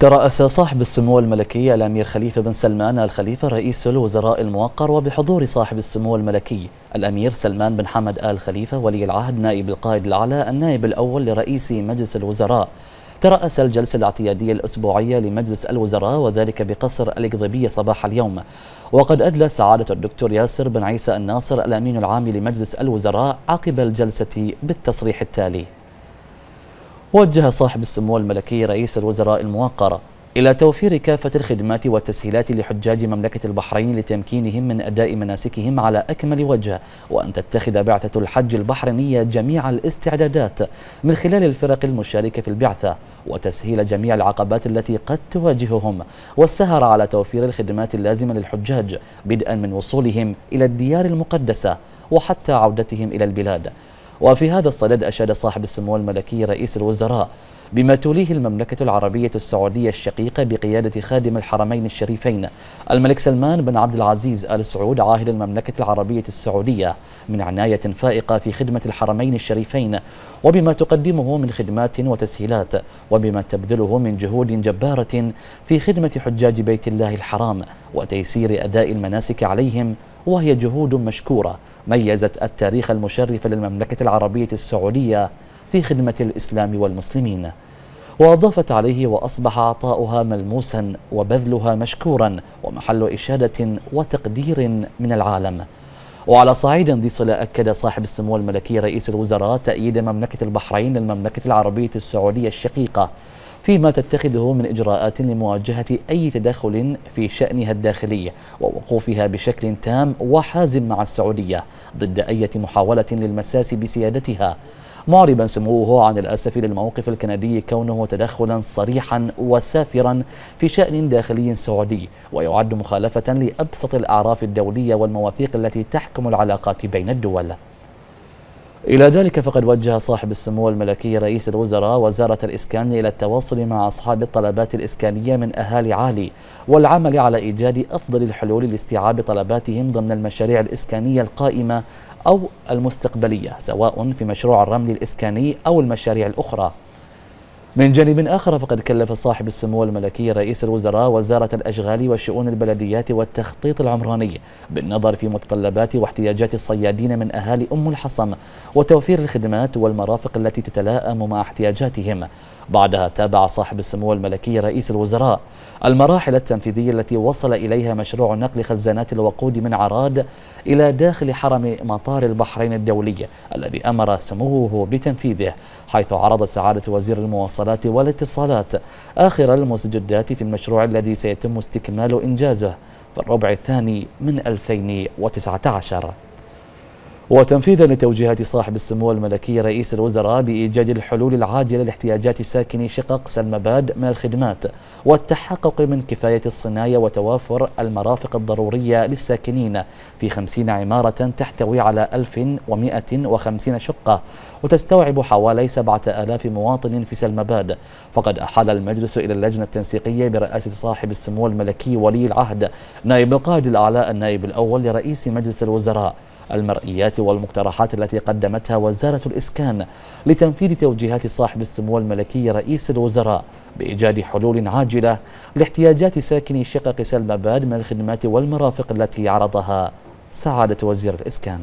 ترأس صاحب السمو الملكي الأمير خليفة بن سلمان الخليفة رئيس الوزراء الموقر وبحضور صاحب السمو الملكي الأمير سلمان بن حمد آل خليفة ولي العهد نائب القائد الأعلى النائب الأول لرئيس مجلس الوزراء ترأس الجلسة الاعتيادية الأسبوعية لمجلس الوزراء وذلك بقصر الإقضبية صباح اليوم وقد أدلى سعادة الدكتور ياسر بن عيسى الناصر الأمين العام لمجلس الوزراء عقب الجلسة بالتصريح التالي وجه صاحب السمو الملكي رئيس الوزراء الموقر إلى توفير كافة الخدمات والتسهيلات لحجاج مملكة البحرين لتمكينهم من أداء مناسكهم على أكمل وجه وأن تتخذ بعثة الحج البحرينية جميع الاستعدادات من خلال الفرق المشاركة في البعثة وتسهيل جميع العقبات التي قد تواجههم والسهر على توفير الخدمات اللازمة للحجاج بدءا من وصولهم إلى الديار المقدسة وحتى عودتهم إلى البلاد وفي هذا الصدد أشاد صاحب السمو الملكي رئيس الوزراء بما توليه المملكة العربية السعودية الشقيقة بقيادة خادم الحرمين الشريفين الملك سلمان بن عبد العزيز آل سعود عاهل المملكة العربية السعودية من عناية فائقة في خدمة الحرمين الشريفين وبما تقدمه من خدمات وتسهيلات وبما تبذله من جهود جبارة في خدمة حجاج بيت الله الحرام وتيسير أداء المناسك عليهم وهي جهود مشكورة ميزت التاريخ المشرف للمملكة العربية السعودية في خدمة الإسلام والمسلمين وأضافت عليه وأصبح عطاؤها ملموسا وبذلها مشكورا ومحل إشادة وتقدير من العالم وعلى صعيد ذي صلة أكد صاحب السمو الملكي رئيس الوزراء تأييد مملكة البحرين للمملكة العربية السعودية الشقيقة فيما تتخذه من إجراءات لمواجهة أي تدخل في شأنها الداخلي ووقوفها بشكل تام وحازم مع السعودية ضد أي محاولة للمساس بسيادتها معربا سموه عن الأسف للموقف الكندي كونه تدخلا صريحا وسافرا في شأن داخلي سعودي ويعد مخالفة لأبسط الأعراف الدولية والمواثيق التي تحكم العلاقات بين الدول إلى ذلك فقد وجه صاحب السمو الملكي رئيس الوزراء وزارة الإسكان إلى التواصل مع أصحاب الطلبات الإسكانية من أهالي عالي والعمل على إيجاد أفضل الحلول لاستيعاب طلباتهم ضمن المشاريع الإسكانية القائمة أو المستقبلية سواء في مشروع الرمل الإسكاني أو المشاريع الأخرى من جانب آخر فقد كلف صاحب السمو الملكي رئيس الوزراء وزارة الأشغال والشؤون البلديات والتخطيط العمراني بالنظر في متطلبات واحتياجات الصيادين من أهالي أم الحصن وتوفير الخدمات والمرافق التي تتلائم مع احتياجاتهم بعدها تابع صاحب السمو الملكي رئيس الوزراء المراحل التنفيذية التي وصل إليها مشروع نقل خزانات الوقود من عراد إلى داخل حرم مطار البحرين الدولي الذي أمر سموه بتنفيذه حيث عرض سعادة وزير المواصلات الصلاة والاتصالات آخر المستجدات في المشروع الذي سيتم استكمال إنجازه في الربع الثاني من 2019 وتنفيذا لتوجيهات صاحب السمو الملكي رئيس الوزراء بإيجاد الحلول العاجلة لاحتياجات ساكني شقق سلمباد من الخدمات والتحقق من كفاية الصناية وتوافر المرافق الضرورية للساكنين في 50 عمارة تحتوي على 1150 شقة وتستوعب حوالي 7000 مواطن في سلمباد فقد أحال المجلس إلى اللجنة التنسيقية برئاسة صاحب السمو الملكي ولي العهد نائب القائد الأعلى النائب الأول لرئيس مجلس الوزراء المرئيات والمقترحات التي قدمتها وزارة الإسكان لتنفيذ توجيهات صاحب السمو الملكي رئيس الوزراء بإيجاد حلول عاجلة لاحتياجات ساكني شقق سلم باد من الخدمات والمرافق التي عرضها سعادة وزير الإسكان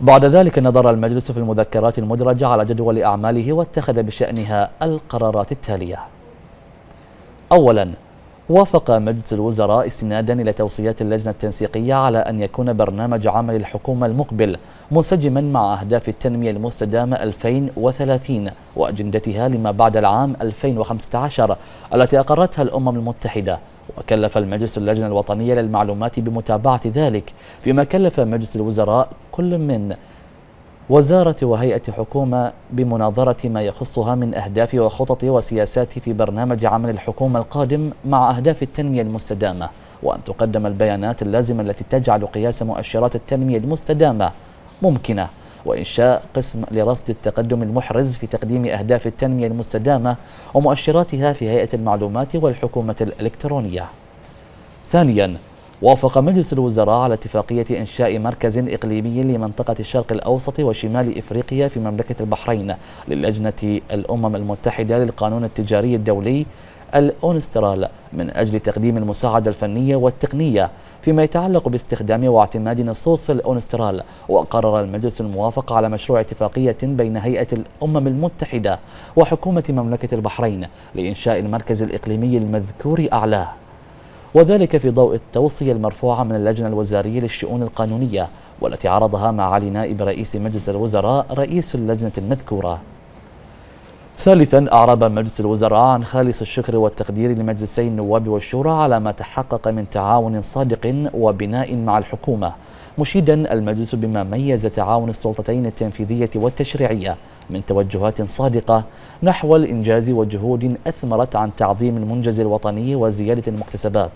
بعد ذلك نظر المجلس في المذكرات المدرجة على جدول أعماله واتخذ بشأنها القرارات التالية أولا وافق مجلس الوزراء استنادا إلى توصيات اللجنة التنسيقية على أن يكون برنامج عمل الحكومة المقبل منسجما مع أهداف التنمية المستدامة 2030 وأجندتها لما بعد العام 2015 التي أقرتها الأمم المتحدة وكلف المجلس اللجنة الوطنية للمعلومات بمتابعة ذلك فيما كلف مجلس الوزراء كل من وزارة وهيئة حكومة بمناظرة ما يخصها من أهداف وخطط وسياسات في برنامج عمل الحكومة القادم مع أهداف التنمية المستدامة وأن تقدم البيانات اللازمة التي تجعل قياس مؤشرات التنمية المستدامة ممكنة وإنشاء قسم لرصد التقدم المحرز في تقديم أهداف التنمية المستدامة ومؤشراتها في هيئة المعلومات والحكومة الإلكترونية ثانياً وافق مجلس الوزراء على اتفاقية إنشاء مركز إقليمي لمنطقة الشرق الأوسط وشمال إفريقيا في مملكة البحرين للجنة الأمم المتحدة للقانون التجاري الدولي الأونسترال من أجل تقديم المساعدة الفنية والتقنية فيما يتعلق باستخدام واعتماد نصوص الأونسترال وقرر المجلس الموافقة على مشروع اتفاقية بين هيئة الأمم المتحدة وحكومة مملكة البحرين لإنشاء المركز الإقليمي المذكور أعلاه وذلك في ضوء التوصية المرفوعة من اللجنة الوزارية للشؤون القانونية والتي عرضها مع علي نائب رئيس مجلس الوزراء رئيس اللجنة المذكورة ثالثا أعرب مجلس الوزراء عن خالص الشكر والتقدير لمجلسي النواب والشورى على ما تحقق من تعاون صادق وبناء مع الحكومة مشيدا المجلس بما ميز تعاون السلطتين التنفيذية والتشريعية من توجهات صادقة نحو الإنجاز وجهود أثمرت عن تعظيم المنجز الوطني وزيادة المكتسبات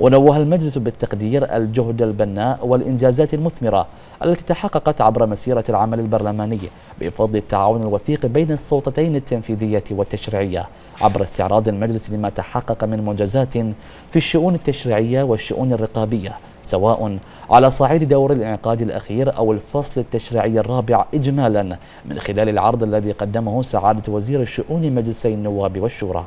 ونوه المجلس بالتقدير الجهد البناء والإنجازات المثمرة التي تحققت عبر مسيرة العمل البرلماني بفضل التعاون الوثيق بين السلطتين التنفيذية والتشريعية عبر استعراض المجلس لما تحقق من منجزات في الشؤون التشريعية والشؤون الرقابية سواء على صعيد دور الانعقاد الأخير أو الفصل التشريعي الرابع إجمالا من خلال العرض الذي قدمه سعادة وزير الشؤون مجلسي النواب والشورى